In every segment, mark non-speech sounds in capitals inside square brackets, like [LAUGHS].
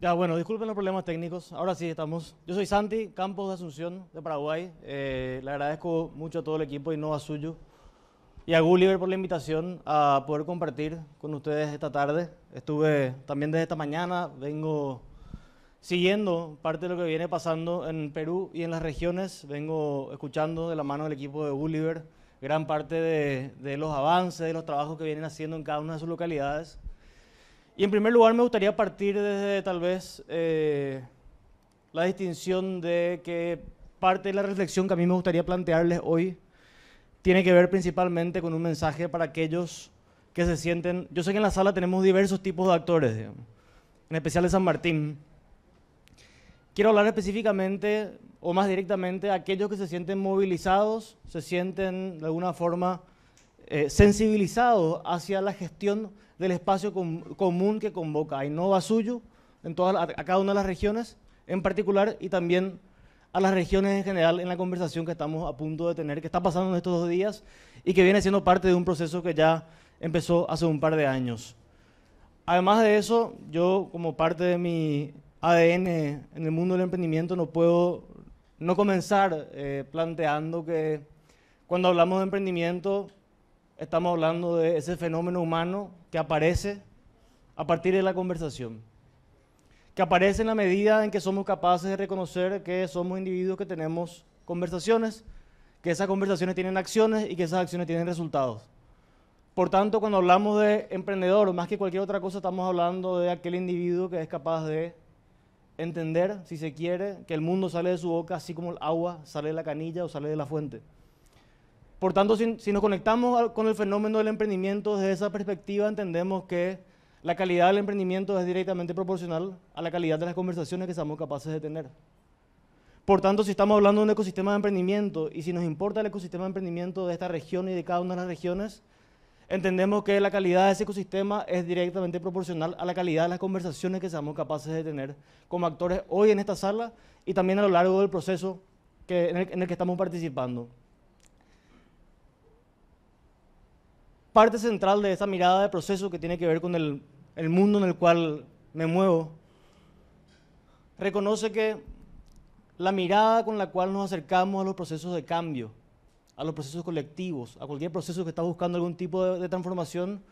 Ya, bueno, disculpen los problemas técnicos. Ahora sí estamos. Yo soy Santi Campos de Asunción, de Paraguay. Eh, le agradezco mucho a todo el equipo y no a suyo. Y a Gulliver por la invitación a poder compartir con ustedes esta tarde. Estuve también desde esta mañana, vengo siguiendo parte de lo que viene pasando en Perú y en las regiones. Vengo escuchando de la mano del equipo de Gulliver gran parte de, los avances, de los trabajos que vienen haciendo en cada una de sus localidades. Y en primer lugar me gustaría partir desde tal vez eh, la distinción de que parte de la reflexión que a mí me gustaría plantearles hoy tiene que ver principalmente con un mensaje para aquellos que se sienten... Yo sé que en la sala tenemos diversos tipos de actores, en especial de San Martín, Quiero hablar específicamente o más directamente a aquellos que se sienten movilizados, se sienten de alguna forma eh, sensibilizados hacia la gestión del espacio común que convoca a Innova Suyo, en todas, a cada una de las regiones en particular y también a las regiones en general en la conversación que estamos a punto de tener, que está pasando en estos dos días y que viene siendo parte de un proceso que ya empezó hace un par de años. Además de eso, yo como parte de mi ADN en el mundo del emprendimiento, no puedo no comenzar eh, planteando que cuando hablamos de emprendimiento estamos hablando de ese fenómeno humano que aparece a partir de la conversación, que aparece en la medida en que somos capaces de reconocer que somos individuos que tenemos conversaciones, que esas conversaciones tienen acciones y que esas acciones tienen resultados. Por tanto, cuando hablamos de emprendedor, más que cualquier otra cosa, estamos hablando de aquel individuo que es capaz de entender, si se quiere, que el mundo sale de su boca, así como el agua sale de la canilla o sale de la fuente. Por tanto, si, nos conectamos con el fenómeno del emprendimiento desde esa perspectiva, entendemos que la calidad del emprendimiento es directamente proporcional a la calidad de las conversaciones que somos capaces de tener. Por tanto, si estamos hablando de un ecosistema de emprendimiento y si nos importa el ecosistema de emprendimiento de esta región y de cada una de las regiones, entendemos que la calidad de ese ecosistema es directamente proporcional a la calidad de las conversaciones que seamos capaces de tener como actores hoy en esta sala y también a lo largo del proceso en, el, que estamos participando. Parte central de esa mirada de proceso que tiene que ver con el, el mundo en el cual me muevo, reconoce que la mirada con la cual nos acercamos a los procesos de cambio a los procesos colectivos, a cualquier proceso que está buscando algún tipo de, transformación,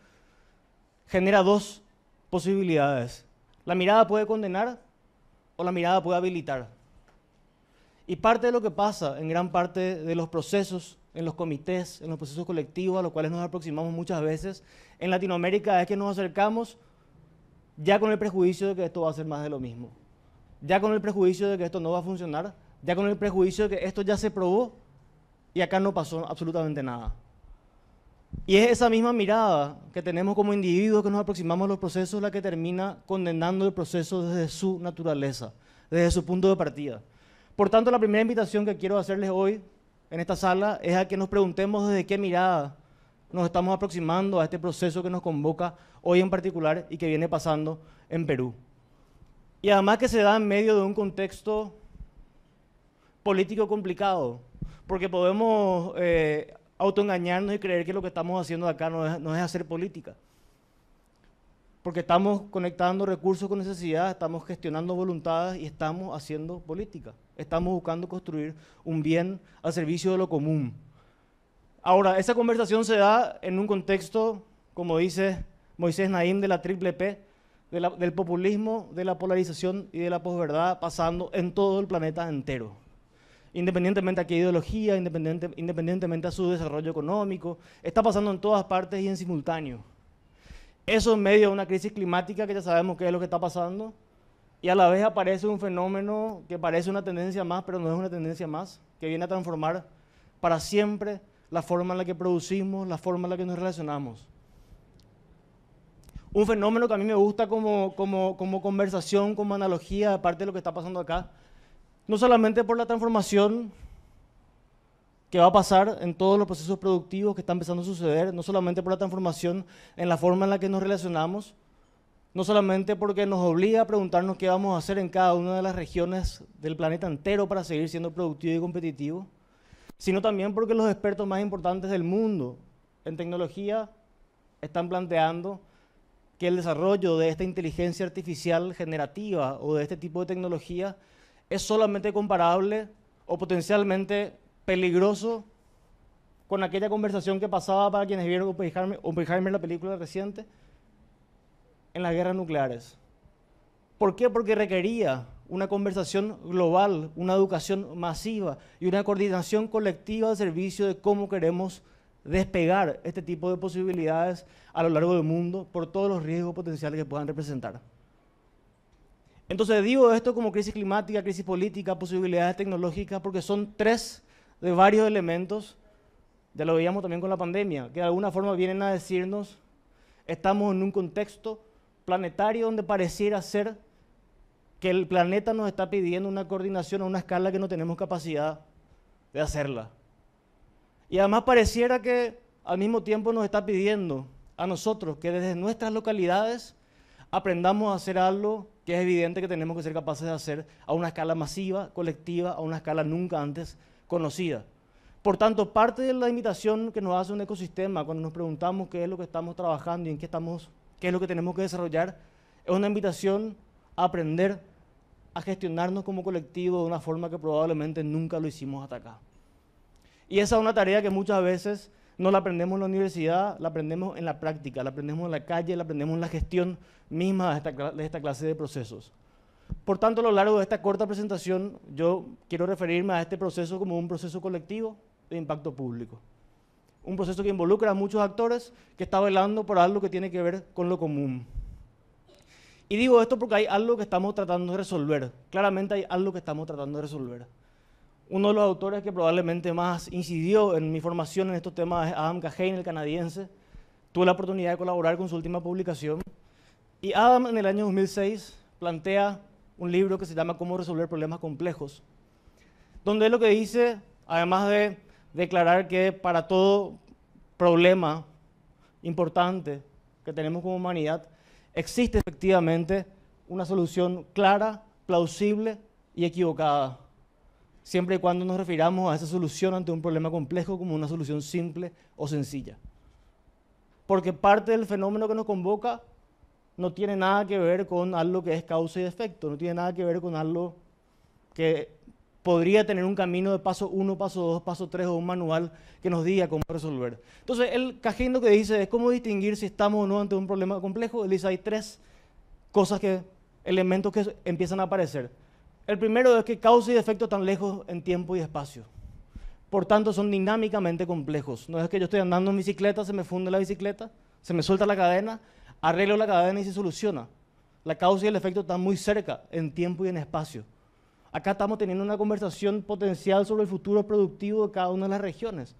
genera dos posibilidades. La mirada puede condenar o la mirada puede habilitar. Y parte de lo que pasa en gran parte de los procesos, en los comités, en los procesos colectivos a los cuales nos aproximamos muchas veces en Latinoamérica es que nos acercamos ya con el prejuicio de que esto va a ser más de lo mismo, ya con el prejuicio de que esto no va a funcionar, ya con el prejuicio de que esto ya se probó y acá no pasó absolutamente nada. Y es esa misma mirada que tenemos como individuos que nos aproximamos a los procesos la que termina condenando el proceso desde su naturaleza, desde su punto de partida. Por tanto, la primera invitación que quiero hacerles hoy en esta sala es a que nos preguntemos desde qué mirada nos estamos aproximando a este proceso que nos convoca hoy en particular y que viene pasando en Perú. Y además que se da en medio de un contexto político complicado, porque podemos eh, autoengañarnos y creer que lo que estamos haciendo acá no es, no es hacer política. Porque estamos conectando recursos con necesidades, estamos gestionando voluntades y estamos haciendo política. Estamos buscando construir un bien al servicio de lo común. Ahora, esa conversación se da en un contexto, como dice Moisés Naim, de la triple P, del populismo, de la polarización y de la posverdad pasando en todo el planeta entero independientemente a qué ideología, independientemente a su desarrollo económico, está pasando en todas partes y en simultáneo. Eso en medio de una crisis climática que ya sabemos qué es lo que está pasando, y a la vez aparece un fenómeno que parece una tendencia más, pero no es una tendencia más, que viene a transformar para siempre la forma en la que producimos, la forma en la que nos relacionamos. Un fenómeno que a mí me gusta como, como conversación, como analogía, aparte de lo que está pasando acá, no solamente por la transformación que va a pasar en todos los procesos productivos que están empezando a suceder, no solamente por la transformación en la forma en la que nos relacionamos, no solamente porque nos obliga a preguntarnos qué vamos a hacer en cada una de las regiones del planeta entero para seguir siendo productivo y competitivo, sino también porque los expertos más importantes del mundo en tecnología están planteando que el desarrollo de esta inteligencia artificial generativa o de este tipo de tecnología es solamente comparable o potencialmente peligroso con aquella conversación que pasaba para quienes vieron o en la película reciente, en las guerras nucleares. ¿Por qué? Porque requería una conversación global, una educación masiva y una coordinación colectiva de servicio de cómo queremos despegar este tipo de posibilidades a lo largo del mundo por todos los riesgos potenciales que puedan representar. Entonces digo esto como crisis climática, crisis política, posibilidades tecnológicas, porque son tres de varios elementos, ya lo veíamos también con la pandemia, que de alguna forma vienen a decirnos, estamos en un contexto planetario donde pareciera ser que el planeta nos está pidiendo una coordinación a una escala que no tenemos capacidad de hacerla. Y además pareciera que al mismo tiempo nos está pidiendo a nosotros que desde nuestras localidades aprendamos a hacer algo que es evidente que tenemos que ser capaces de hacer a una escala masiva, colectiva, a una escala nunca antes conocida. Por tanto, parte de la invitación que nos hace un ecosistema cuando nos preguntamos qué es lo que estamos trabajando y en qué estamos, qué es lo que tenemos que desarrollar, es una invitación a aprender a gestionarnos como colectivo de una forma que probablemente nunca lo hicimos hasta acá. Y esa es una tarea que muchas veces no la aprendemos en la universidad, la aprendemos en la práctica, la aprendemos en la calle, la aprendemos en la gestión misma de esta, clase de procesos. Por tanto, a lo largo de esta corta presentación, yo quiero referirme a este proceso como un proceso colectivo de impacto público. Un proceso que involucra a muchos actores que está velando por algo que tiene que ver con lo común. Y digo esto porque hay algo que estamos tratando de resolver. Claramente hay algo que estamos tratando de resolver. Uno de los autores que probablemente más incidió en mi formación en estos temas es Adam Kahane, el canadiense. Tuve la oportunidad de colaborar con su última publicación. Y Adam, en el año 2006, plantea un libro que se llama Cómo resolver problemas complejos, donde lo que dice, además de declarar que para todo problema importante que tenemos como humanidad, existe efectivamente una solución clara, plausible y equivocada siempre y cuando nos refiramos a esa solución ante un problema complejo como una solución simple o sencilla. Porque parte del fenómeno que nos convoca no tiene nada que ver con algo que es causa y efecto, no tiene nada que ver con algo que podría tener un camino de paso 1, paso 2, paso 3 o un manual que nos diga cómo resolver. Entonces, el Cajín lo que dice es cómo distinguir si estamos o no ante un problema complejo. Él dice, hay tres cosas que, elementos que empiezan a aparecer. El primero es que causa y efecto están lejos en tiempo y espacio. Por tanto, son dinámicamente complejos. No es que yo estoy andando en bicicleta, se me funde la bicicleta, se me suelta la cadena, arreglo la cadena y se soluciona. La causa y el efecto están muy cerca en tiempo y en espacio. Acá estamos teniendo una conversación potencial sobre el futuro productivo de cada una de las regiones.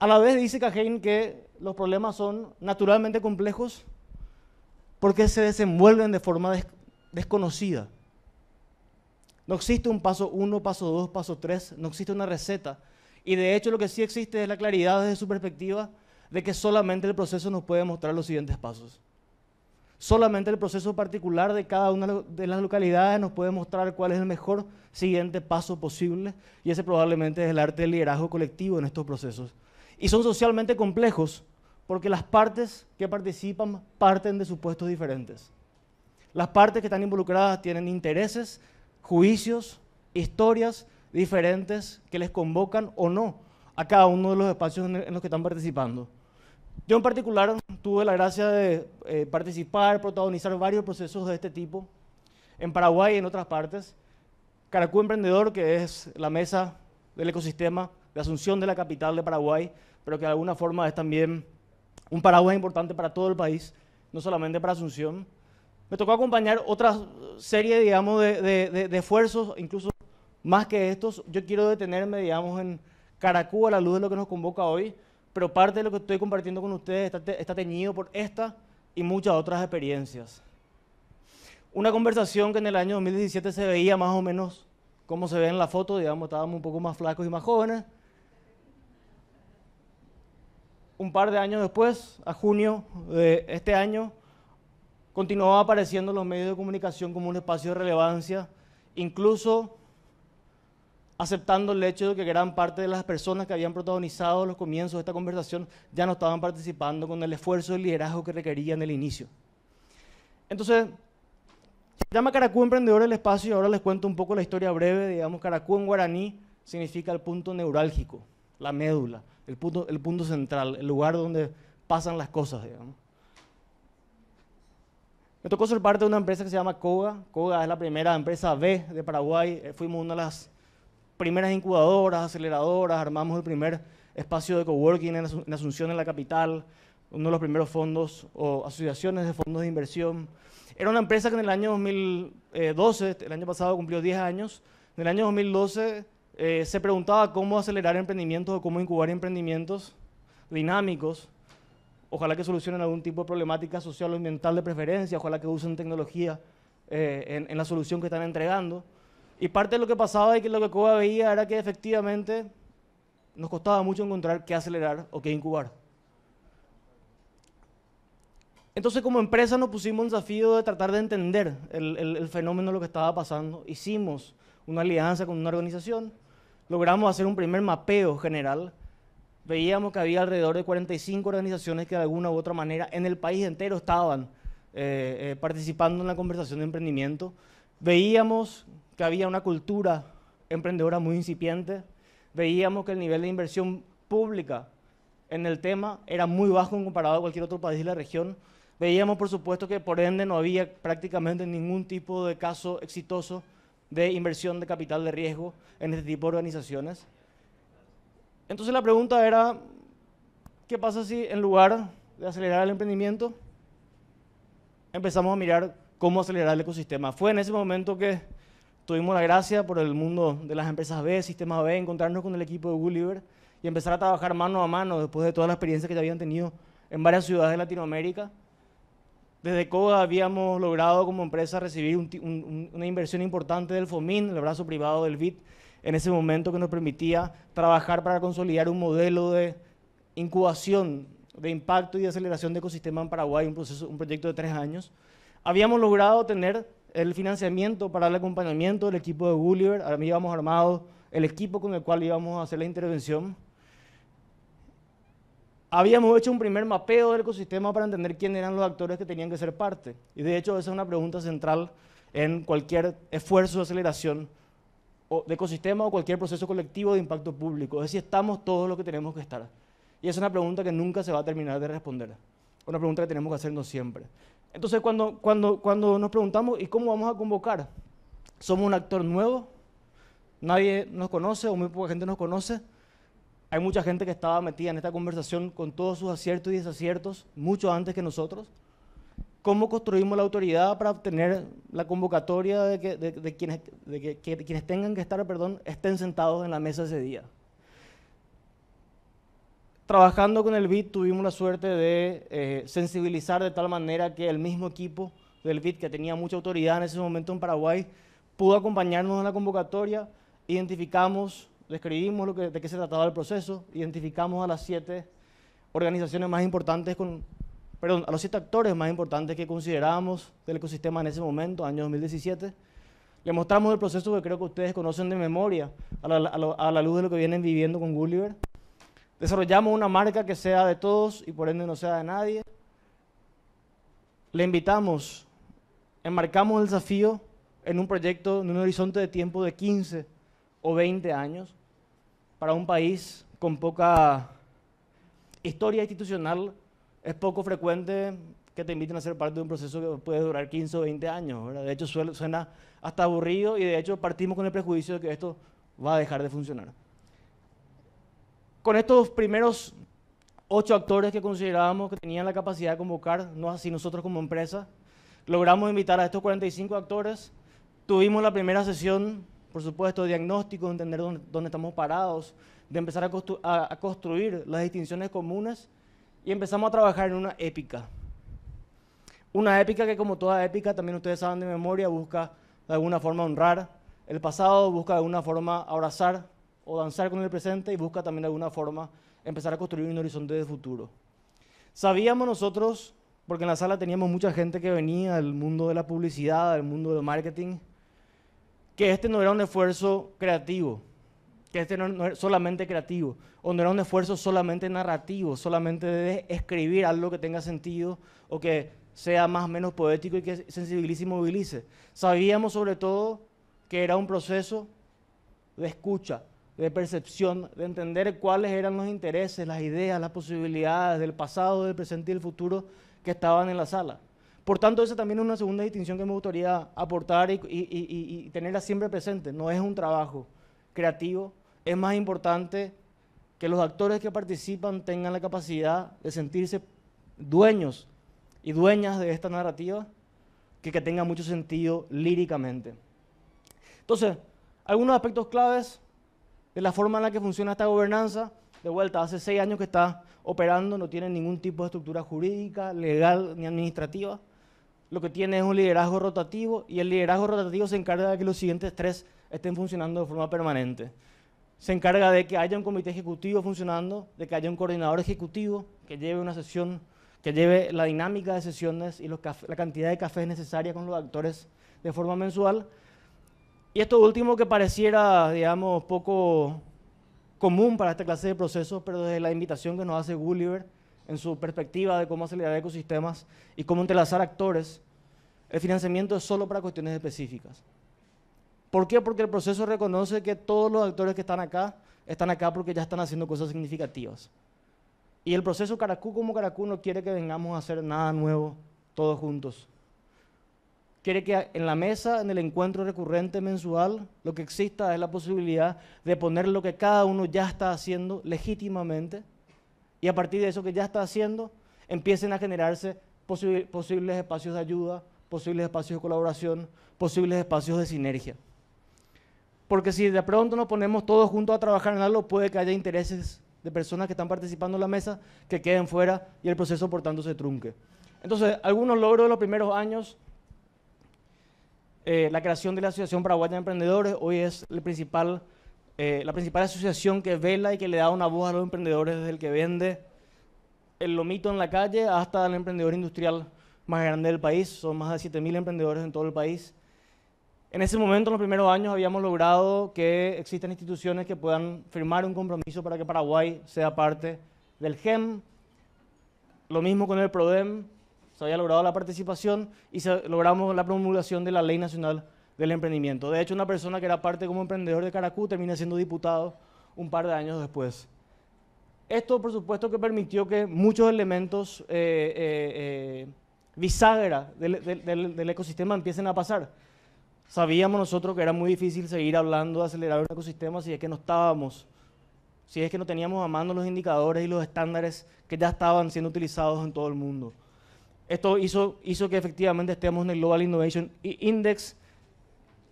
A la vez dice Cajén que los problemas son naturalmente complejos porque se desenvuelven de forma desconocida. No existe un paso uno, paso dos, paso tres, no existe una receta. Y de hecho lo que sí existe es la claridad desde su perspectiva de que solamente el proceso nos puede mostrar los siguientes pasos. Solamente el proceso particular de cada una de las localidades nos puede mostrar cuál es el mejor siguiente paso posible y ese probablemente es el arte del liderazgo colectivo en estos procesos. Y son socialmente complejos porque las partes que participan parten de supuestos diferentes. Las partes que están involucradas tienen intereses, juicios, historias diferentes que les convocan o no a cada uno de los espacios en los que están participando. Yo en particular tuve la gracia de eh, participar, protagonizar varios procesos de este tipo en Paraguay y en otras partes. Caracú Emprendedor, que es la mesa del ecosistema de Asunción de la capital de Paraguay, pero que de alguna forma es también un paraguas importante para todo el país, no solamente para Asunción me tocó acompañar otra serie, digamos, de, esfuerzos, incluso más que estos. Yo quiero detenerme, digamos, en Caracú a la luz de lo que nos convoca hoy, pero parte de lo que estoy compartiendo con ustedes está, está teñido por esta y muchas otras experiencias. Una conversación que en el año 2017 se veía más o menos como se ve en la foto, digamos, estábamos un poco más flacos y más jóvenes. Un par de años después, a junio de este año, continuaba apareciendo los medios de comunicación como un espacio de relevancia, incluso aceptando el hecho de que gran parte de las personas que habían protagonizado los comienzos de esta conversación ya no estaban participando con el esfuerzo y liderazgo que requerían el inicio. Entonces, se llama Caracú Emprendedor el espacio y ahora les cuento un poco la historia breve. Digamos, Caracú en guaraní significa el punto neurálgico, la médula, el punto, el punto central, el lugar donde pasan las cosas, digamos. Me tocó ser parte de una empresa que se llama COGA. COGA es la primera empresa B de Paraguay. Eh, fuimos una de las primeras incubadoras, aceleradoras, armamos el primer espacio de coworking en Asunción, en la capital, uno de los primeros fondos o asociaciones de fondos de inversión. Era una empresa que en el año 2012, eh, el año pasado cumplió 10 años, en el año 2012 eh, se preguntaba cómo acelerar emprendimientos o cómo incubar emprendimientos dinámicos ojalá que solucionen algún tipo de problemática social o ambiental de preferencia, ojalá que usen tecnología eh, en, la solución que están entregando. Y parte de lo que pasaba y que lo que COBA veía era que efectivamente nos costaba mucho encontrar qué acelerar o qué incubar. Entonces como empresa nos pusimos un desafío de tratar de entender el, el fenómeno, lo que estaba pasando. Hicimos una alianza con una organización, logramos hacer un primer mapeo general veíamos que había alrededor de 45 organizaciones que de alguna u otra manera en el país entero estaban eh, eh, participando en la conversación de emprendimiento. Veíamos que había una cultura emprendedora muy incipiente, veíamos que el nivel de inversión pública en el tema era muy bajo en comparado a cualquier otro país de la región. Veíamos, por supuesto, que por ende no había prácticamente ningún tipo de caso exitoso de inversión de capital de riesgo en este tipo de organizaciones. Entonces la pregunta era, ¿qué pasa si en lugar de acelerar el emprendimiento, empezamos a mirar cómo acelerar el ecosistema? Fue en ese momento que tuvimos la gracia por el mundo de las empresas B, Sistema B, encontrarnos con el equipo de Gulliver y empezar a trabajar mano a mano después de toda la experiencia que ya habían tenido en varias ciudades de Latinoamérica. Desde CODA habíamos logrado como empresa recibir una inversión importante del FOMIN, el brazo privado del Bit en ese momento que nos permitía trabajar para consolidar un modelo de incubación, de impacto y de aceleración de ecosistema en Paraguay, un, proceso, un proyecto de tres años. Habíamos logrado tener el financiamiento para el acompañamiento del equipo de Gulliver, ahora íbamos armado el equipo con el cual íbamos a hacer la intervención. Habíamos hecho un primer mapeo del ecosistema para entender quién eran los actores que tenían que ser parte. Y de hecho esa es una pregunta central en cualquier esfuerzo de aceleración o de ecosistema o cualquier proceso colectivo de impacto público. Es decir, estamos todos los que tenemos que estar. Y es una pregunta que nunca se va a terminar de responder. Una pregunta que tenemos que hacernos siempre. Entonces, cuando, cuando nos preguntamos, ¿y cómo vamos a convocar? ¿Somos un actor nuevo? ¿Nadie nos conoce o muy poca gente nos conoce? Hay mucha gente que estaba metida en esta conversación con todos sus aciertos y desaciertos, mucho antes que nosotros cómo construimos la autoridad para obtener la convocatoria de que, quienes, de que, quienes tengan que estar, perdón, estén sentados en la mesa ese día. Trabajando con el BID tuvimos la suerte de eh, sensibilizar de tal manera que el mismo equipo del BID, que tenía mucha autoridad en ese momento en Paraguay, pudo acompañarnos en la convocatoria, identificamos, describimos lo de qué se trataba el proceso, identificamos a las siete organizaciones más importantes con, perdón, a los siete actores más importantes que considerábamos del ecosistema en ese momento, año 2017. Le mostramos el proceso que creo que ustedes conocen de memoria a la, a la luz de lo que vienen viviendo con Gulliver. Desarrollamos una marca que sea de todos y por ende no sea de nadie. Le invitamos, enmarcamos el desafío en un proyecto, en un horizonte de tiempo de 15 o 20 años para un país con poca historia institucional es poco frecuente que te inviten a ser parte de un proceso que puede durar 15 o 20 años. De hecho, suena hasta aburrido y de hecho partimos con el prejuicio de que esto va a dejar de funcionar. Con estos primeros ocho actores que considerábamos que tenían la capacidad de convocar, no así nosotros como empresa, logramos invitar a estos 45 actores. Tuvimos la primera sesión, por supuesto, de diagnóstico, entender dónde, estamos parados, de empezar a construir las distinciones comunes y empezamos a trabajar en una épica. Una épica que como toda épica, también ustedes saben de memoria, busca de alguna forma honrar el pasado, busca de alguna forma abrazar o danzar con el presente y busca también de alguna forma empezar a construir un horizonte de futuro. Sabíamos nosotros, porque en la sala teníamos mucha gente que venía del mundo de la publicidad, del mundo del marketing, que este no era un esfuerzo creativo, que este no, solamente creativo, o no era un esfuerzo solamente narrativo, solamente de escribir algo que tenga sentido o que sea más o menos poético y que sensibilice y movilice. Sabíamos sobre todo que era un proceso de escucha, de percepción, de entender cuáles eran los intereses, las ideas, las posibilidades del pasado, del presente y del futuro que estaban en la sala. Por tanto, esa también es una segunda distinción que me gustaría aportar y, y, y tenerla siempre presente. No es un trabajo creativo, es más importante que los actores que participan tengan la capacidad de sentirse dueños y dueñas de esta narrativa que, que tenga mucho sentido líricamente. Entonces, algunos aspectos claves de la forma en la que funciona esta gobernanza, de vuelta, hace seis años que está operando, no tiene ningún tipo de estructura jurídica, legal ni administrativa. Lo que tiene es un liderazgo rotativo y el liderazgo rotativo se encarga de que los siguientes tres estén funcionando de forma permanente se encarga de que haya un comité ejecutivo funcionando, de que haya un coordinador ejecutivo que lleve una sesión, que lleve la dinámica de sesiones y la cantidad de cafés necesaria con los actores de forma mensual. Y esto último que pareciera, digamos, poco común para esta clase de procesos, pero desde la invitación que nos hace Gulliver en su perspectiva de cómo acelerar ecosistemas y cómo entrelazar actores, el financiamiento es solo para cuestiones específicas. ¿Por qué? Porque el proceso reconoce que todos los actores que están acá están acá porque ya están haciendo cosas significativas. Y el proceso Caracú como Caracú no quiere que vengamos a hacer nada nuevo todos juntos. Quiere que en la mesa, en el encuentro recurrente mensual, lo que exista es la posibilidad de poner lo que cada uno ya está haciendo legítimamente y a partir de eso que ya está haciendo, empiecen a generarse posibles espacios de ayuda, posibles espacios de colaboración, posibles espacios de sinergia. Porque si de pronto nos ponemos todos juntos a trabajar en algo, puede que haya intereses de personas que están participando en la mesa que queden fuera y el proceso por tanto se trunque. Entonces, algunos logros de los primeros años, eh, la creación de la Asociación Paraguaya de Emprendedores, hoy es eh, la principal asociación que vela y que le da una voz a los emprendedores desde el que vende el lomito en la calle hasta el emprendedor industrial más grande del país, son más de 7.000 emprendedores en todo el país en ese momento, en los primeros años, habíamos logrado que existan instituciones que puedan firmar un compromiso para que Paraguay sea parte del GEM. Lo mismo con el PRODEM, se había logrado la participación y se, logramos la promulgación de la Ley Nacional del Emprendimiento. De hecho, una persona que era parte como emprendedor de Caracú termina siendo diputado un par de años después. Esto, por supuesto, que permitió que muchos elementos eh, eh, eh, bisagra del, ecosistema empiecen a pasar sabíamos nosotros que era muy difícil seguir hablando de acelerar un ecosistema si es que no estábamos, si es que no teníamos a mano los indicadores y los estándares que ya estaban siendo utilizados en todo el mundo. Esto hizo, hizo que efectivamente estemos en el Global Innovation Index,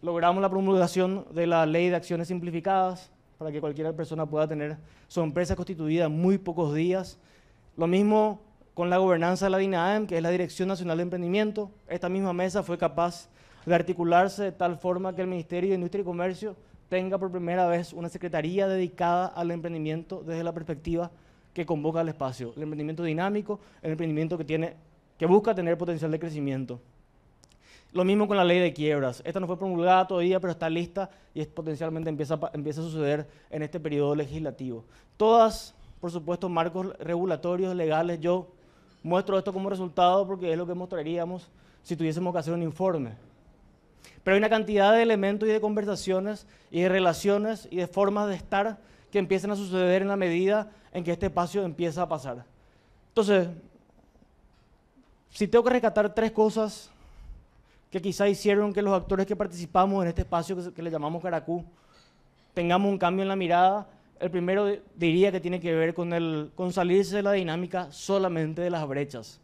logramos la promulgación de la ley de acciones simplificadas para que cualquier persona pueda tener su empresa constituida en muy pocos días. Lo mismo con la gobernanza de la DINAEM, que es la Dirección Nacional de Emprendimiento. Esta misma mesa fue capaz de articularse de tal forma que el Ministerio de Industria y Comercio tenga por primera vez una secretaría dedicada al emprendimiento desde la perspectiva que convoca al espacio, el emprendimiento dinámico, el emprendimiento que, tiene, que busca tener potencial de crecimiento. Lo mismo con la ley de quiebras. Esta no fue promulgada todavía, pero está lista y es, potencialmente empieza, empieza a suceder en este periodo legislativo. Todas, por supuesto, marcos regulatorios, legales. Yo muestro esto como resultado porque es lo que mostraríamos si tuviésemos ocasión hacer un informe. Pero hay una cantidad de elementos y de conversaciones y de relaciones y de formas de estar que empiezan a suceder en la medida en que este espacio empieza a pasar. Entonces, si tengo que rescatar tres cosas que quizá hicieron que los actores que participamos en este espacio que, le llamamos Caracú tengamos un cambio en la mirada, el primero diría que tiene que ver con, el, con salirse de la dinámica solamente de las brechas.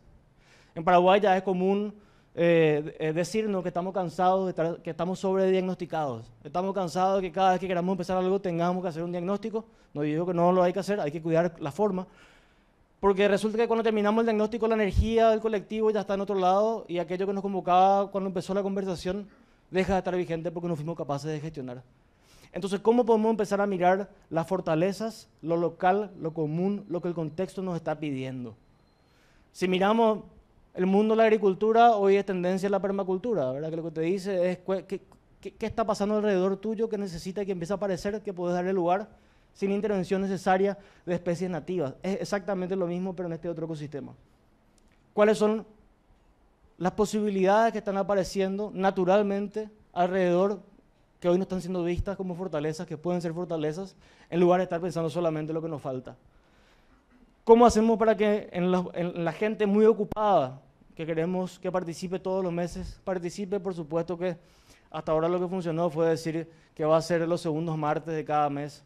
En Paraguay ya es común eh, eh, decirnos que estamos cansados, de que estamos sobrediagnosticados. Estamos cansados de que cada vez que queramos empezar algo tengamos que hacer un diagnóstico. No digo que no lo hay que hacer, hay que cuidar la forma. Porque resulta que cuando terminamos el diagnóstico, la energía del colectivo ya está en otro lado y aquello que nos convocaba cuando empezó la conversación deja de estar vigente porque no fuimos capaces de gestionar. Entonces, ¿cómo podemos empezar a mirar las fortalezas, lo local, lo común, lo que el contexto nos está pidiendo? Si miramos el mundo de la agricultura hoy es tendencia a la permacultura, ¿verdad? Que lo que te dice es qué, está pasando alrededor tuyo que necesita que empieza a aparecer, que puedes darle lugar sin intervención necesaria de especies nativas. Es exactamente lo mismo, pero en este otro ecosistema. ¿Cuáles son las posibilidades que están apareciendo naturalmente alrededor que hoy no están siendo vistas como fortalezas, que pueden ser fortalezas, en lugar de estar pensando solamente en lo que nos falta? ¿Cómo hacemos para que en la, gente muy ocupada, que queremos que participe todos los meses, participe, por supuesto que hasta ahora lo que funcionó fue decir que va a ser los segundos martes de cada mes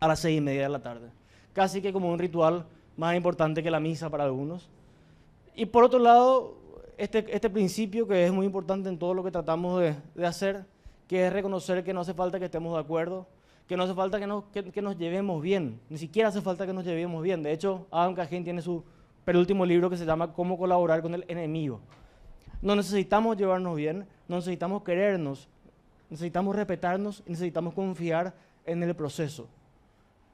a las seis y media de la tarde. Casi que como un ritual más importante que la misa para algunos. Y por otro lado, este, este principio que es muy importante en todo lo que tratamos de, de hacer, que es reconocer que no hace falta que estemos de acuerdo, que no hace falta que nos, llevemos bien, ni siquiera hace falta que nos llevemos bien. De hecho, Adam Cajín tiene su penúltimo libro que se llama Cómo colaborar con el enemigo. No necesitamos llevarnos bien, no necesitamos querernos, necesitamos respetarnos y necesitamos confiar en el proceso.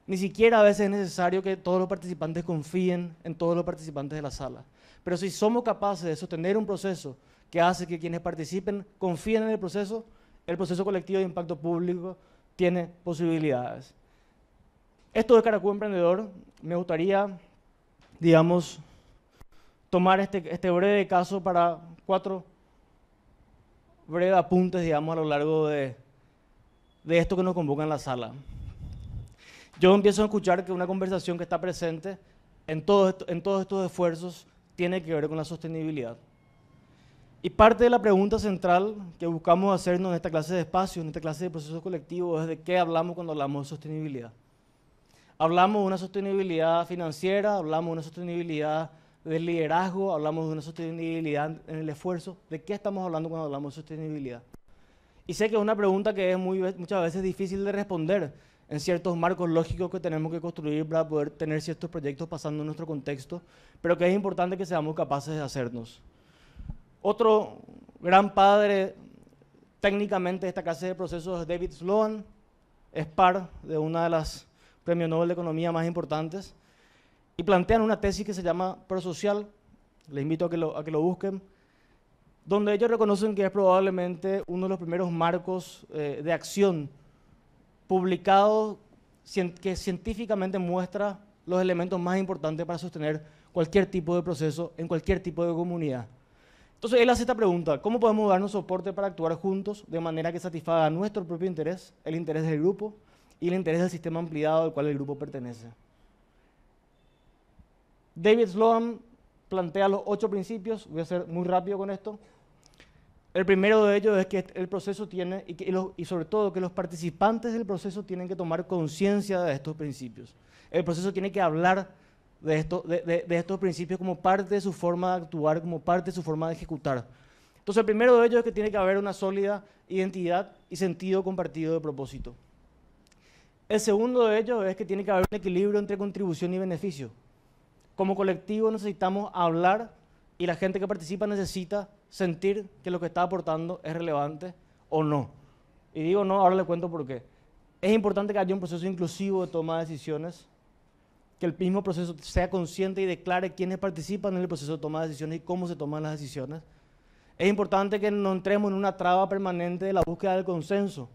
Ni siquiera a veces es necesario que todos los participantes confíen en todos los participantes de la sala. Pero si somos capaces de sostener un proceso que hace que quienes participen confíen en el proceso, el proceso colectivo de impacto público tiene posibilidades. Esto de Caracu Emprendedor, me gustaría, digamos, tomar este, este, breve caso para cuatro breves apuntes, digamos, a lo largo de, esto que nos convoca en la sala. Yo empiezo a escuchar que una conversación que está presente en, todo en todos estos esfuerzos tiene que ver con la sostenibilidad. Y parte de la pregunta central que buscamos hacernos en esta clase de espacio, en esta clase de procesos colectivos, es de qué hablamos cuando hablamos de sostenibilidad. Hablamos de una sostenibilidad financiera, hablamos de una sostenibilidad del liderazgo, hablamos de una sostenibilidad en el esfuerzo. ¿De qué estamos hablando cuando hablamos de sostenibilidad? Y sé que es una pregunta que es muchas veces difícil de responder en ciertos marcos lógicos que tenemos que construir para poder tener ciertos proyectos pasando en nuestro contexto, pero que es importante que seamos capaces de hacernos. Otro gran padre técnicamente de esta clase de procesos es David Sloan, es par de una de las premios Nobel de Economía más importantes, y plantean una tesis que se llama prosocial, les invito a que lo, a que lo busquen, donde ellos reconocen que es probablemente uno de los primeros marcos eh, de acción publicado que científicamente muestra los elementos más importantes para sostener cualquier tipo de proceso en cualquier tipo de comunidad. Entonces él hace esta pregunta, ¿cómo podemos darnos soporte para actuar juntos de manera que satisfaga nuestro propio interés, el interés del grupo y el interés del sistema ampliado al cual el grupo pertenece? David Sloan plantea los ocho principios, voy a ser muy rápido con esto. El primero de ellos es que el proceso tiene, y, y sobre todo que los participantes del proceso tienen que tomar conciencia de estos principios. El proceso tiene que hablar de, esto, estos principios como parte de su forma de actuar, como parte de su forma de ejecutar. Entonces, el primero de ellos es que tiene que haber una sólida identidad y sentido compartido de propósito. El segundo de ellos es que tiene que haber un equilibrio entre contribución y beneficio. Como colectivo necesitamos hablar y la gente que participa necesita sentir que lo que está aportando es relevante o no. Y digo no, ahora le cuento por qué. Es importante que haya un proceso inclusivo de toma de decisiones el mismo proceso sea consciente y declare quiénes participan en el proceso de toma de decisiones y cómo se toman las decisiones. Es importante que no entremos en una traba permanente de la búsqueda del consenso,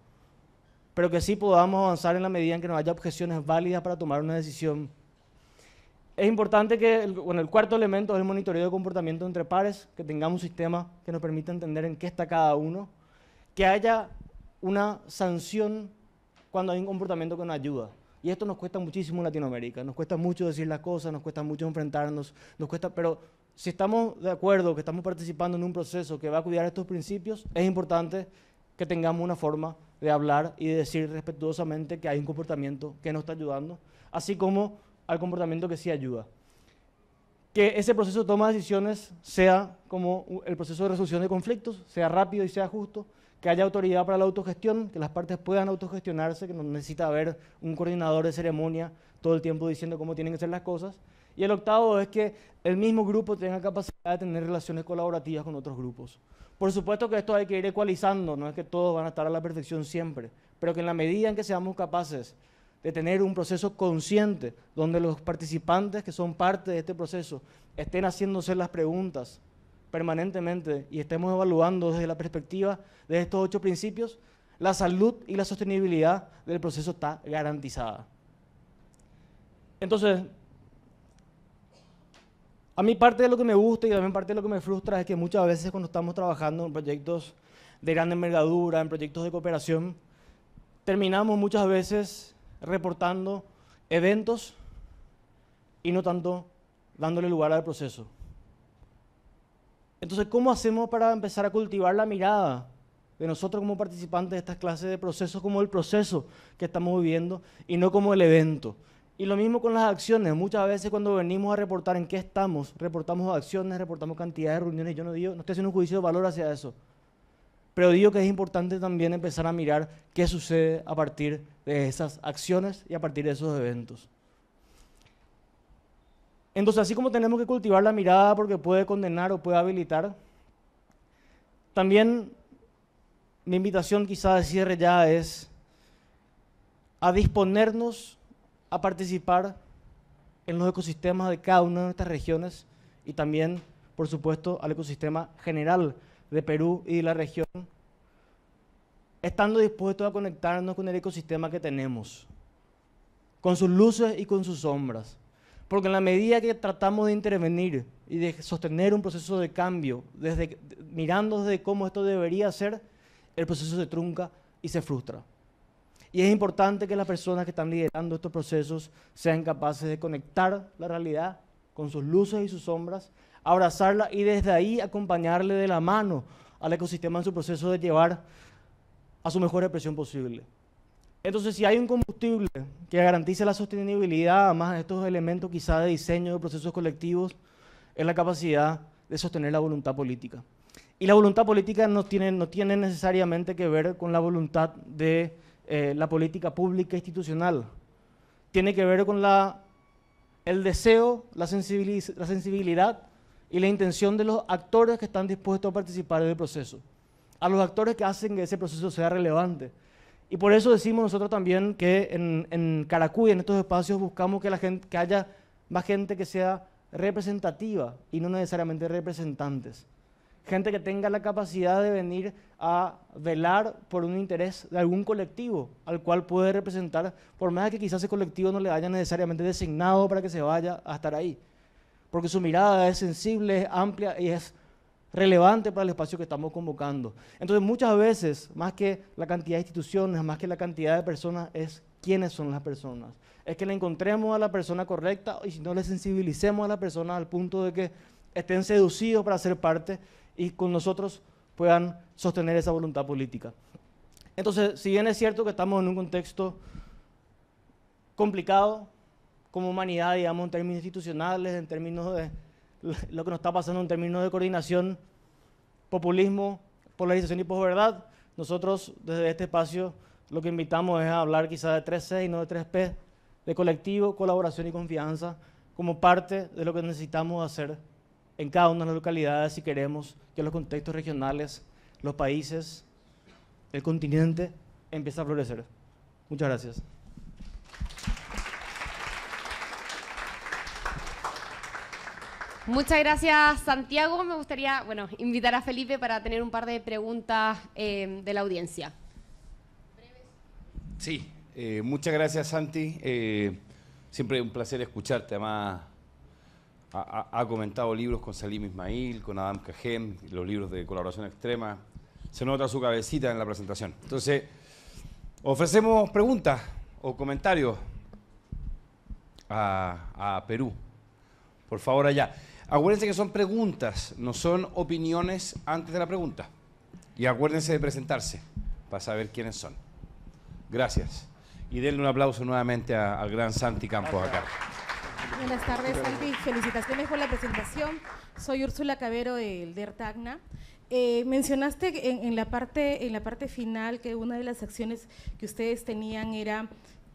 pero que sí podamos avanzar en la medida en que no haya objeciones válidas para tomar una decisión. Es importante que, con el cuarto elemento es el monitoreo de comportamiento entre pares, que tengamos un sistema que nos permita entender en qué está cada uno, que haya una sanción cuando hay un comportamiento que no ayuda. Y esto nos cuesta muchísimo en Latinoamérica, nos cuesta mucho decir las cosas, nos cuesta mucho enfrentarnos, nos cuesta, pero si estamos de acuerdo que estamos participando en un proceso que va a cuidar estos principios, es importante que tengamos una forma de hablar y de decir respetuosamente que hay un comportamiento que no está ayudando, así como al comportamiento que sí ayuda. Que ese proceso de toma de decisiones sea como el proceso de resolución de conflictos, sea rápido y sea justo, que haya autoridad para la autogestión, que las partes puedan autogestionarse, que no necesita haber un coordinador de ceremonia todo el tiempo diciendo cómo tienen que ser las cosas. Y el octavo es que el mismo grupo tenga capacidad de tener relaciones colaborativas con otros grupos. Por supuesto que esto hay que ir ecualizando, no es que todos van a estar a la perfección siempre, pero que en la medida en que seamos capaces de tener un proceso consciente, donde los participantes que son parte de este proceso estén haciéndose las preguntas, permanentemente y estemos evaluando desde la perspectiva de estos ocho principios, la salud y la sostenibilidad del proceso está garantizada. Entonces, a mí parte de lo que me gusta y también parte de lo que me frustra es que muchas veces cuando estamos trabajando en proyectos de gran envergadura, en proyectos de cooperación, terminamos muchas veces reportando eventos y no tanto dándole lugar al proceso. Entonces, ¿cómo hacemos para empezar a cultivar la mirada de nosotros como participantes de estas clases de procesos como el proceso que estamos viviendo y no como el evento? Y lo mismo con las acciones. Muchas veces cuando venimos a reportar en qué estamos, reportamos acciones, reportamos cantidad de reuniones. Yo no digo, no estoy haciendo un juicio de valor hacia eso. Pero digo que es importante también empezar a mirar qué sucede a partir de esas acciones y a partir de esos eventos. Entonces, así como tenemos que cultivar la mirada porque puede condenar o puede habilitar, también mi invitación quizás, de cierre ya es a disponernos a participar en los ecosistemas de cada una de nuestras regiones y también, por supuesto, al ecosistema general de Perú y de la región, estando dispuestos a conectarnos con el ecosistema que tenemos, con sus luces y con sus sombras porque en la medida que tratamos de intervenir y de sostener un proceso de cambio, mirando desde cómo esto debería ser, el proceso se trunca y se frustra. Y es importante que las personas que están liderando estos procesos sean capaces de conectar la realidad con sus luces y sus sombras, abrazarla y desde ahí acompañarle de la mano al ecosistema en su proceso de llevar a su mejor expresión posible. Entonces, si hay un combustible que garantice la sostenibilidad, además de estos elementos quizá de diseño de procesos colectivos, es la capacidad de sostener la voluntad política. Y la voluntad política no tiene, no tiene necesariamente que ver con la voluntad de eh, la política pública institucional. Tiene que ver con el deseo, la, sensibilidad y la intención de los actores que están dispuestos a participar el proceso. A los actores que hacen que ese proceso sea relevante y por eso decimos nosotros también que en, Caracuy, en estos espacios, buscamos que, la gente, que haya más gente que sea representativa y no necesariamente representantes. Gente que tenga la capacidad de venir a velar por un interés de algún colectivo al cual puede representar, por más que quizás ese colectivo no le haya necesariamente designado para que se vaya a estar ahí. Porque su mirada es sensible, es amplia y es relevante para el espacio que estamos convocando. Entonces muchas veces, más que la cantidad de instituciones, más que la cantidad de personas, es quiénes son las personas. Es que le encontremos a la persona correcta y si no le sensibilicemos a la persona al punto de que estén seducidos para ser parte y con nosotros puedan sostener esa voluntad política. Entonces, si bien es cierto que estamos en un contexto complicado como humanidad, digamos, en términos institucionales, en términos de lo que nos está pasando en términos de coordinación, populismo, polarización y posverdad. Nosotros desde este espacio lo que invitamos es a hablar quizás de 3C y no de 3P, de colectivo, colaboración y confianza, como parte de lo que necesitamos hacer en cada una de las localidades si queremos que los contextos regionales, los países, el continente empiece a florecer. Muchas gracias. Muchas gracias, Santiago. Me gustaría, bueno, invitar a Felipe para tener un par de preguntas eh, de la audiencia. Sí, eh, muchas gracias, Santi. Eh, siempre un placer escucharte. Además, ha, comentado libros con Salim Ismail, con Adam Cajem, los libros de colaboración extrema. Se nota su cabecita en la presentación. Entonces, ofrecemos preguntas o comentarios a Perú. Por favor, allá. Acuérdense que son preguntas, no son opiniones antes de la pregunta. Y acuérdense de presentarse para saber quiénes son. Gracias. Y denle un aplauso nuevamente al gran Santi Campos acá. Buenas tardes, Santi. Felicitaciones por la presentación. Soy Úrsula Cabero del DERTAGNA. Eh, mencionaste en la parte final que una de las acciones que ustedes tenían era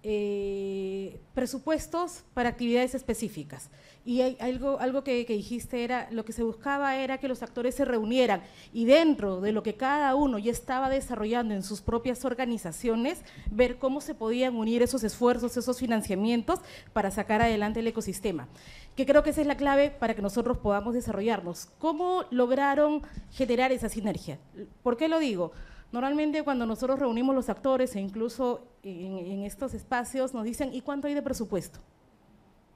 eh, presupuestos para actividades específicas. Y algo, algo que, que, dijiste era, lo que se buscaba era que los actores se reunieran y dentro de lo que cada uno ya estaba desarrollando en sus propias organizaciones, ver cómo se podían unir esos esfuerzos, esos financiamientos para sacar adelante el ecosistema. Que creo que esa es la clave para que nosotros podamos desarrollarnos. ¿Cómo lograron generar esa sinergia? ¿Por qué lo digo? Normalmente cuando nosotros reunimos los actores e incluso en, estos espacios nos dicen, ¿y cuánto hay de presupuesto?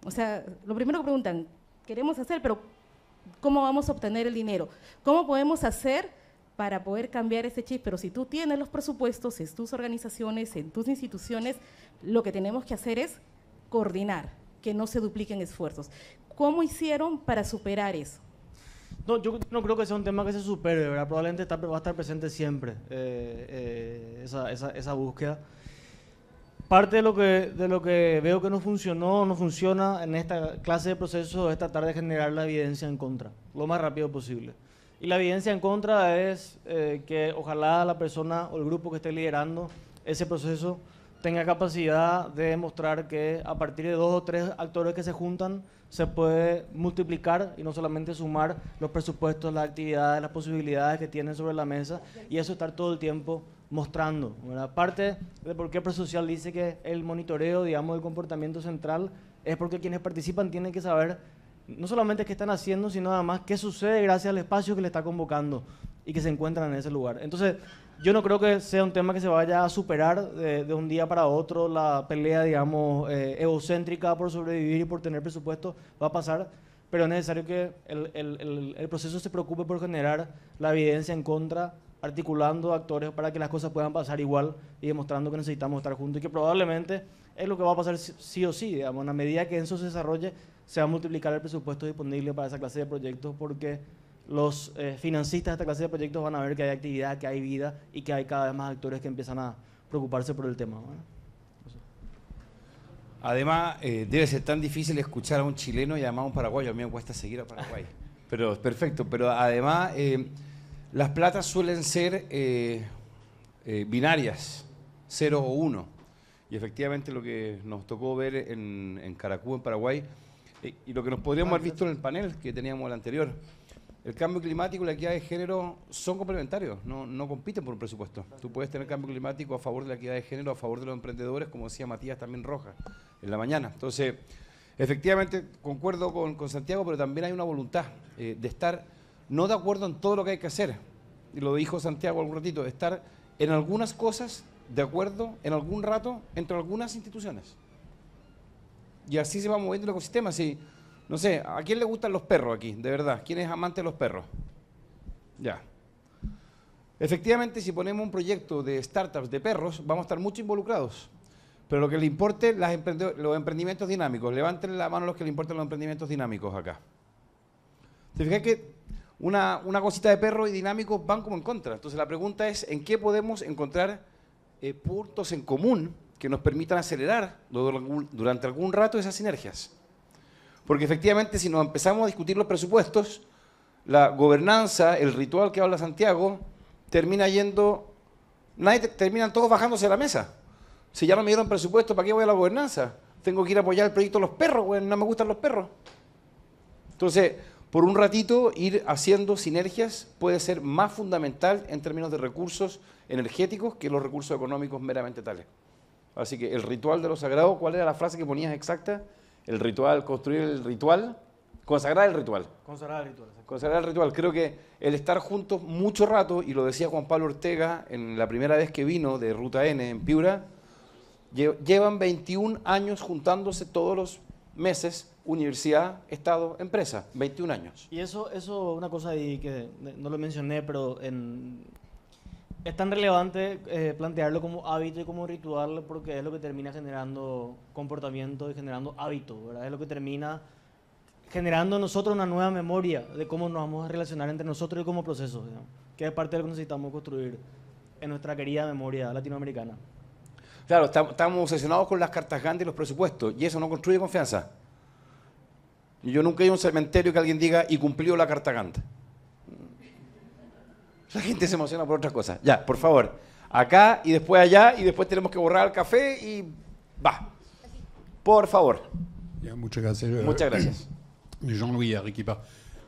O sea, lo primero que preguntan, queremos hacer, pero ¿cómo vamos a obtener el dinero? ¿Cómo podemos hacer para poder cambiar ese chip? Pero si tú tienes los presupuestos en tus organizaciones, en tus instituciones, lo que tenemos que hacer es coordinar, que no se dupliquen esfuerzos. ¿Cómo hicieron para superar eso? No, yo no creo que sea un tema que se supere, ¿verdad? Probablemente va a estar presente siempre eh, eh, esa, búsqueda. Parte de lo, que, de lo que veo que no funcionó, no funciona en esta clase de proceso es tratar de generar la evidencia en contra, lo más rápido posible. Y la evidencia en contra es eh, que ojalá la persona o el grupo que esté liderando ese proceso tenga capacidad de demostrar que a partir de dos o tres actores que se juntan se puede multiplicar y no solamente sumar los presupuestos, las actividades, las posibilidades que tienen sobre la mesa y eso estar todo el tiempo mostrando. una Parte de por qué Presocial dice que el monitoreo, digamos, del comportamiento central es porque quienes participan tienen que saber no solamente qué están haciendo, sino además qué sucede gracias al espacio que le está convocando y que se encuentran en ese lugar. Entonces, yo no creo que sea un tema que se vaya a superar de, un día para otro. La pelea, digamos, eh, egocéntrica por sobrevivir y por tener presupuesto va a pasar, pero es necesario que el, el, proceso se preocupe por generar la evidencia en contra, articulando actores para que las cosas puedan pasar igual y demostrando que necesitamos estar juntos y que probablemente es lo que va a pasar sí o sí, digamos, a medida que eso se desarrolle, se va a multiplicar el presupuesto disponible para esa clase de proyectos porque los eh, financistas de esta clase de proyectos van a ver que hay actividad, que hay vida y que hay cada vez más actores que empiezan a preocuparse por el tema. Además, eh, debe ser tan difícil escuchar a un chileno y además a un paraguayo. A mí me cuesta seguir a Paraguay. [LAUGHS] Pero perfecto. Pero además, eh, las platas suelen ser eh, binarias, 0 o 1. Y efectivamente lo que nos tocó ver en, en Caracú, en Paraguay, y lo que nos podríamos haber visto en el panel que teníamos el anterior, el cambio climático y la equidad de género son complementarios, no, compiten por un presupuesto. Tú puedes tener cambio climático a favor de la equidad de género, a favor de los emprendedores, como decía Matías también roja en la mañana. Entonces, efectivamente, concuerdo con, Santiago, pero también hay una voluntad eh, de estar no de acuerdo en todo lo que hay que hacer. Y lo dijo Santiago algún ratito, de estar en algunas cosas de acuerdo en algún rato entre algunas instituciones. Y así se va moviendo el ecosistema. Si no sé, ¿a quién le gustan los perros aquí? De verdad, ¿quién es amante de los perros? Ya. Efectivamente, si ponemos un proyecto de startups de perros, vamos a estar mucho involucrados. Pero lo que le importe, las los emprendimientos dinámicos. Levanten la mano los que le importan los emprendimientos dinámicos acá. ¿Se fijan que una, cosita de perro y dinámicos van como en contra? Entonces la pregunta es, ¿en qué podemos encontrar eh, puntos en común que nos permitan acelerar durante algún rato esas sinergias? Porque efectivamente si nos empezamos a discutir los presupuestos, la gobernanza, el ritual que habla Santiago, termina yendo, nadie, terminan todos bajándose a la mesa. Si ya no me dieron presupuesto, ¿para qué voy a la gobernanza? Tengo que ir a apoyar el proyecto de los perros, güey, no me gustan los perros. Entonces, por un ratito, ir haciendo sinergias puede ser más fundamental en términos de recursos energéticos que los recursos económicos meramente tales. Así que el ritual de lo sagrado, ¿cuál era la frase que ponías exacta? el ritual, construir el ritual, consagrar el ritual. Consagrar el ritual. Consagrar el ritual. Creo que el estar juntos mucho rato, y lo decía Juan Pablo Ortega en la primera vez que vino de Ruta N en Piura, llevan 21 años juntándose todos los meses, universidad, Estado, empresa, 21 años. Y eso, eso una cosa ahí que no lo mencioné, pero en, es tan relevante eh, plantearlo como hábito y como ritual porque es lo que termina generando comportamiento y generando hábito, ¿verdad? Es lo que termina generando en nosotros una nueva memoria de cómo nos vamos a relacionar entre nosotros y como procesos, que es parte de lo que necesitamos construir en nuestra querida memoria latinoamericana. Claro, estamos obsesionados con las cartas grandes y los presupuestos, y eso no construye confianza. Yo nunca he ido a un cementerio que alguien diga, y cumplió la carta grande. La gente se emociona por otra cosa. Ya, por favor. Acá y después allá y después tenemos que borrar el café y va. Por favor. muchas gracias. Eh, muchas gracias. Eh, Jean-Louis Arequipa.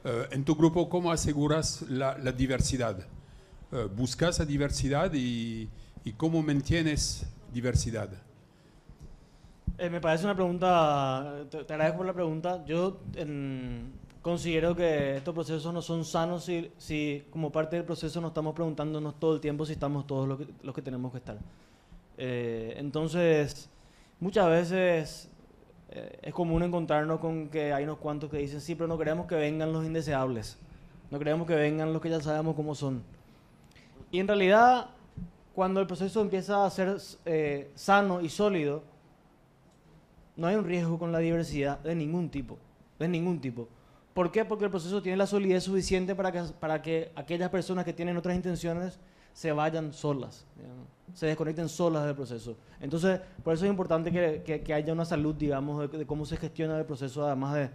Eh, en tu grupo, ¿cómo aseguras la, diversidad? ¿Buscas la diversidad y, cómo mantienes diversidad? me parece una pregunta, te, agradezco por la pregunta. Yo en, Considero que estos procesos no son sanos si, si como parte del proceso no estamos preguntándonos todo el tiempo si estamos todos los que, tenemos que estar. Eh, entonces, muchas veces eh, es común encontrarnos con que hay unos cuantos que dicen, sí, pero no queremos que vengan los indeseables, no queremos que vengan los que ya sabemos cómo son. Y en realidad, cuando el proceso empieza a ser eh, sano y sólido, no hay un riesgo con la diversidad de ningún tipo, de ningún tipo. ¿Por qué? Porque el proceso tiene la solidez suficiente para que, para que aquellas personas que tienen otras intenciones se vayan solas, se desconecten solas del proceso. Entonces, por eso es importante que, haya una salud, digamos, de, cómo se gestiona el proceso, además de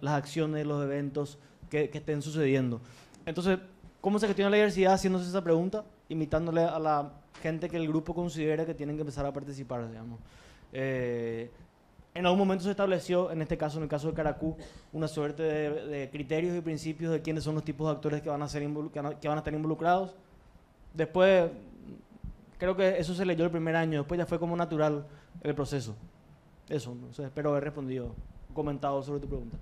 las acciones, los eventos que, estén sucediendo. Entonces, ¿cómo se gestiona la diversidad? Haciéndose esa pregunta, imitándole a la gente que el grupo considera que tienen que empezar a participar, digamos. Eh, en algún momento se estableció, en este caso, en el caso de Caracú, una suerte de, criterios y principios de quiénes son los tipos de actores que van a, ser estar involucrados. Después, creo que eso se leyó el primer año, después ya fue como natural el proceso. Eso, espero haber respondido, comentado sobre tu pregunta.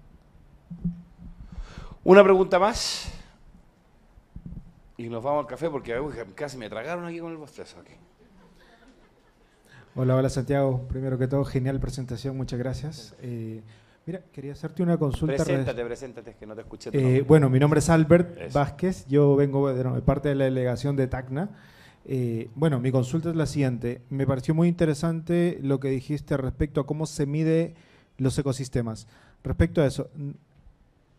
Una pregunta más. Y nos vamos al café porque casi me tragaron aquí con el bostezo. Aquí. Hola, hola Santiago. Primero que todo, genial presentación, muchas gracias. Eh, mira, quería hacerte una consulta. Preséntate, preséntate, que no te escuché. Eh, bueno, mi nombre es Albert Vázquez, yo vengo de, parte de la delegación de TACNA. Eh, bueno, mi consulta es la siguiente. Me pareció muy interesante lo que dijiste respecto a cómo se mide los ecosistemas. Respecto a eso,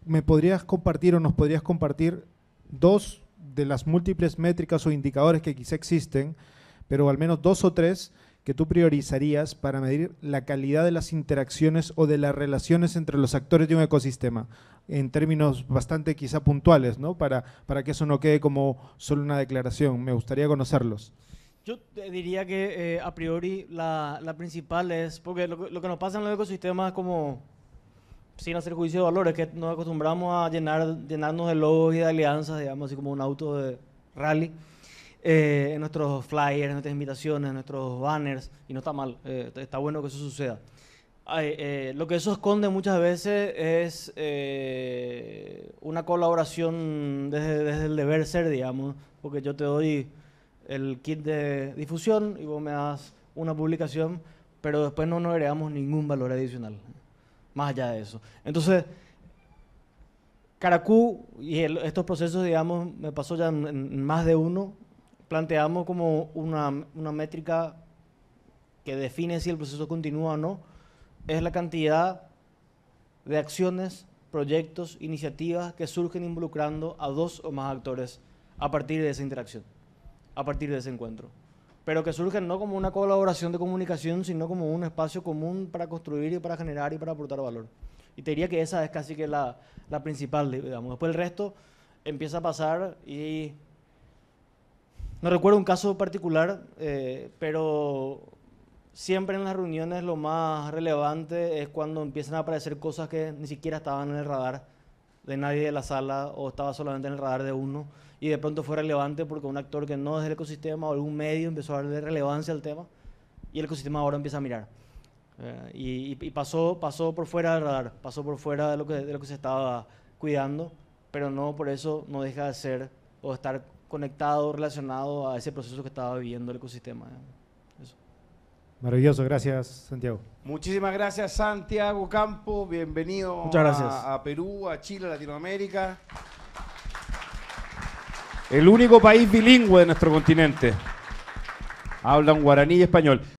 ¿me podrías compartir o nos podrías compartir dos de las múltiples métricas o indicadores que quizá existen, pero al menos dos o tres que tú priorizarías para medir la calidad de las interacciones o de las relaciones entre los actores de un ecosistema? En términos bastante quizá puntuales, ¿no? Para, para que eso no quede como solo una declaración. Me gustaría conocerlos. Yo diría que eh, a priori la, principal es, porque lo, que nos pasa en los ecosistemas es como, sin hacer juicio de valores, que nos acostumbramos a llenar, llenarnos de logos y de alianzas, digamos, así como un auto de rally. Eh, en nuestros flyers, en nuestras invitaciones, en nuestros banners, y no está mal, eh, está bueno que eso suceda. Eh, lo que eso esconde muchas veces es una colaboración desde, desde, el deber ser, digamos, porque yo te doy el kit de difusión y vos me das una publicación, pero después no nos agregamos ningún valor adicional, más allá de eso. Entonces, Caracú y estos procesos, digamos, me pasó ya en más de uno, planteamos como una, métrica que define si el proceso continúa o no, es la cantidad de acciones, proyectos, iniciativas que surgen involucrando a dos o más actores a partir de esa interacción, a partir de ese encuentro. Pero que surgen no como una colaboración de comunicación, sino como un espacio común para construir y para generar y para aportar valor. Y te diría que esa es casi que la, la principal, digamos. Después el resto empieza a pasar y no recuerdo un caso particular, eh, pero siempre en las reuniones lo más relevante es cuando empiezan a aparecer cosas que ni siquiera estaban en el radar de nadie de la sala o estaba solamente en el radar de uno y de pronto fue relevante porque un actor que no es del ecosistema o algún medio empezó a darle relevancia al tema y el ecosistema ahora empieza a mirar. Eh, y, pasó, pasó por fuera del radar, pasó por fuera de lo, que, de lo que se estaba cuidando, pero no por eso no deja de ser o estar conectado, relacionado a ese proceso que estaba viviendo el ecosistema. Maravilloso, gracias Santiago. Muchísimas gracias Santiago Campo, bienvenido A, Perú, a Chile, a Latinoamérica. El único país bilingüe de nuestro continente. Hablan guaraní y español.